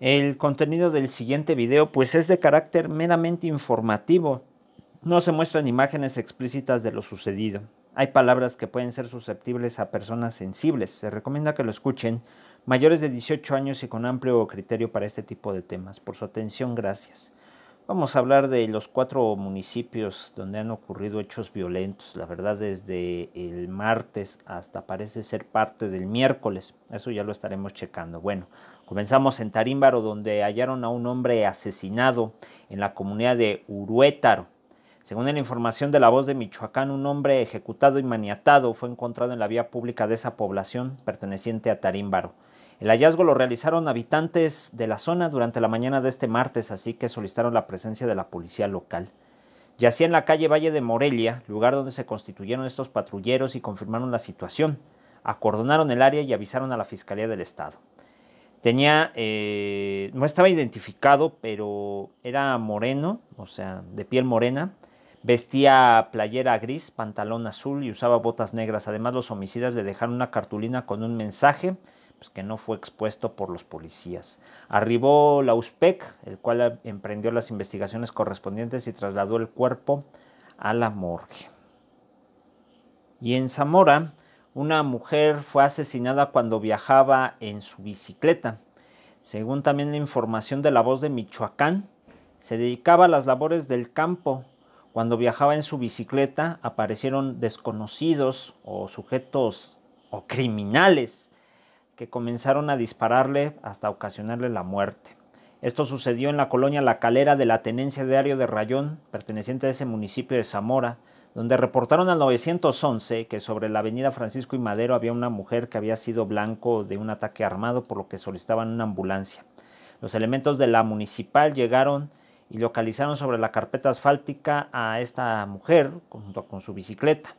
El contenido del siguiente video pues es de carácter meramente informativo. No se muestran imágenes explícitas de lo sucedido. Hay palabras que pueden ser susceptibles a personas sensibles. Se recomienda que lo escuchen mayores de 18 años y con amplio criterio para este tipo de temas. Por su atención, gracias. Vamos a hablar de los cuatro municipios donde han ocurrido hechos violentos. La verdad, desde el martes hasta parece ser parte del miércoles. Eso ya lo estaremos checando. Bueno. Comenzamos en Tarímbaro, donde hallaron a un hombre asesinado en la comunidad de Uruétaro. Según la información de la voz de Michoacán, un hombre ejecutado y maniatado fue encontrado en la vía pública de esa población perteneciente a Tarímbaro. El hallazgo lo realizaron habitantes de la zona durante la mañana de este martes, así que solicitaron la presencia de la policía local. Yacía en la calle Valle de Morelia, lugar donde se constituyeron estos patrulleros y confirmaron la situación. Acordonaron el área y avisaron a la Fiscalía del Estado. Tenía, eh, no estaba identificado, pero era moreno, o sea, de piel morena. Vestía playera gris, pantalón azul y usaba botas negras. Además, los homicidas le dejaron una cartulina con un mensaje pues, que no fue expuesto por los policías. Arribó la USPEC, el cual emprendió las investigaciones correspondientes y trasladó el cuerpo a la morgue. Y en Zamora, una mujer fue asesinada cuando viajaba en su bicicleta. Según también la información de la voz de Michoacán, se dedicaba a las labores del campo. Cuando viajaba en su bicicleta aparecieron desconocidos o sujetos o criminales que comenzaron a dispararle hasta ocasionarle la muerte. Esto sucedió en la colonia La Calera de la Tenencia diario de Rayón, perteneciente a ese municipio de Zamora, donde reportaron al 911 que sobre la avenida Francisco y Madero había una mujer que había sido blanco de un ataque armado, por lo que solicitaban una ambulancia. Los elementos de la municipal llegaron y localizaron sobre la carpeta asfáltica a esta mujer junto con su bicicleta.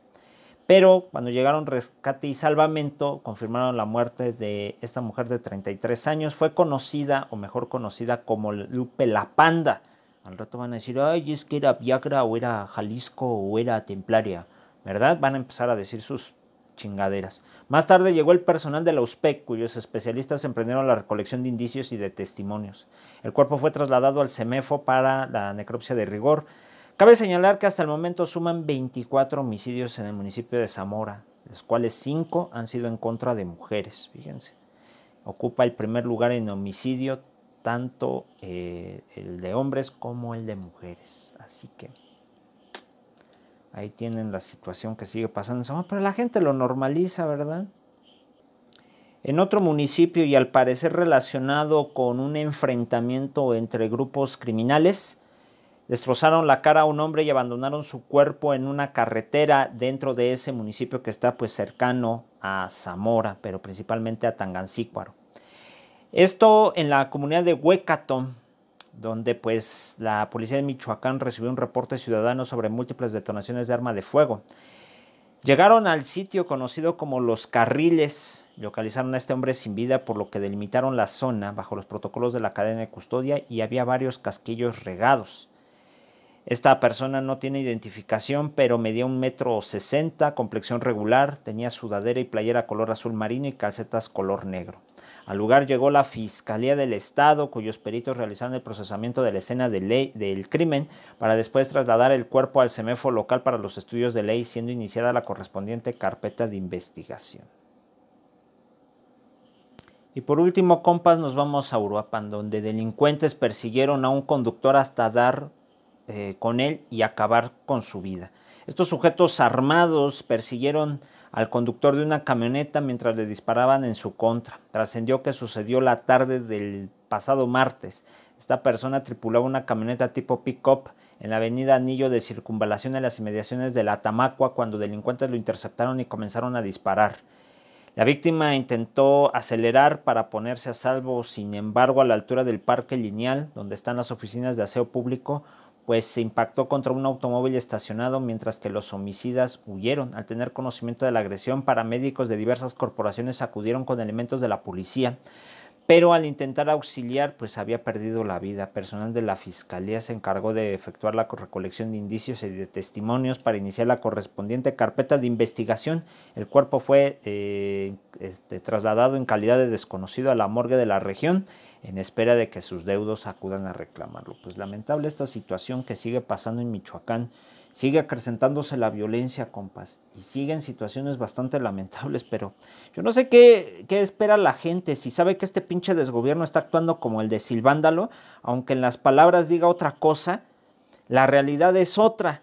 Pero cuando llegaron rescate y salvamento, confirmaron la muerte de esta mujer de 33 años. Fue conocida, o mejor conocida, como Lupe La Panda al rato van a decir, ay, es que era Viagra o era Jalisco o era Templaria, ¿verdad? Van a empezar a decir sus chingaderas. Más tarde llegó el personal de la USPEC, cuyos especialistas emprendieron la recolección de indicios y de testimonios. El cuerpo fue trasladado al CEMEFO para la necropsia de rigor. Cabe señalar que hasta el momento suman 24 homicidios en el municipio de Zamora, de los cuales 5 han sido en contra de mujeres, fíjense. Ocupa el primer lugar en homicidio tanto eh, el de hombres como el de mujeres. Así que ahí tienen la situación que sigue pasando pero la gente lo normaliza, ¿verdad? En otro municipio y al parecer relacionado con un enfrentamiento entre grupos criminales, destrozaron la cara a un hombre y abandonaron su cuerpo en una carretera dentro de ese municipio que está pues cercano a Zamora, pero principalmente a Tangancícuaro. Esto en la comunidad de Huecato, donde pues la policía de Michoacán recibió un reporte ciudadano sobre múltiples detonaciones de arma de fuego. Llegaron al sitio conocido como Los Carriles, localizaron a este hombre sin vida por lo que delimitaron la zona bajo los protocolos de la cadena de custodia y había varios casquillos regados. Esta persona no tiene identificación, pero medía un metro sesenta, complexión regular, tenía sudadera y playera color azul marino y calcetas color negro. Al lugar llegó la Fiscalía del Estado, cuyos peritos realizaron el procesamiento de la escena de ley, del crimen para después trasladar el cuerpo al semefo local para los estudios de ley, siendo iniciada la correspondiente carpeta de investigación. Y por último, compas, nos vamos a Uruapan, donde delincuentes persiguieron a un conductor hasta dar eh, con él y acabar con su vida. Estos sujetos armados persiguieron al conductor de una camioneta mientras le disparaban en su contra. Trascendió que sucedió la tarde del pasado martes. Esta persona tripulaba una camioneta tipo pick-up en la avenida Anillo de Circunvalación en las inmediaciones de la Tamacua cuando delincuentes lo interceptaron y comenzaron a disparar. La víctima intentó acelerar para ponerse a salvo, sin embargo, a la altura del parque lineal, donde están las oficinas de aseo público, pues se impactó contra un automóvil estacionado mientras que los homicidas huyeron. Al tener conocimiento de la agresión, paramédicos de diversas corporaciones acudieron con elementos de la policía, pero al intentar auxiliar, pues había perdido la vida. Personal de la Fiscalía se encargó de efectuar la recolección de indicios y de testimonios para iniciar la correspondiente carpeta de investigación. El cuerpo fue eh, este, trasladado en calidad de desconocido a la morgue de la región en espera de que sus deudos acudan a reclamarlo. Pues lamentable esta situación que sigue pasando en Michoacán, sigue acrecentándose la violencia, compas, y siguen situaciones bastante lamentables, pero yo no sé qué, qué espera la gente, si sabe que este pinche desgobierno está actuando como el de Silvándalo, aunque en las palabras diga otra cosa, la realidad es otra,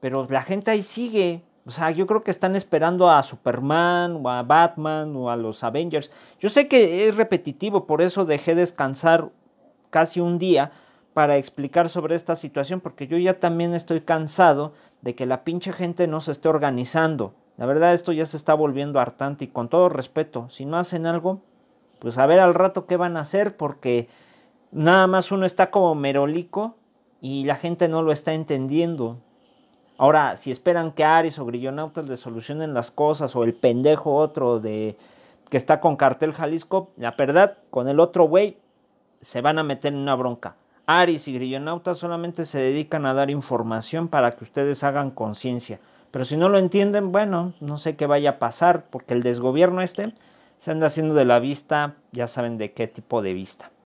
pero la gente ahí sigue, o sea, yo creo que están esperando a Superman o a Batman o a los Avengers. Yo sé que es repetitivo, por eso dejé descansar casi un día para explicar sobre esta situación, porque yo ya también estoy cansado de que la pinche gente no se esté organizando. La verdad, esto ya se está volviendo hartante y con todo respeto, si no hacen algo, pues a ver al rato qué van a hacer, porque nada más uno está como merolico y la gente no lo está entendiendo. Ahora, si esperan que Aris o Grillonautas les solucionen las cosas o el pendejo otro de que está con Cartel Jalisco, la verdad, con el otro güey se van a meter en una bronca. Aris y Grillonautas solamente se dedican a dar información para que ustedes hagan conciencia. Pero si no lo entienden, bueno, no sé qué vaya a pasar, porque el desgobierno este se anda haciendo de la vista, ya saben de qué tipo de vista.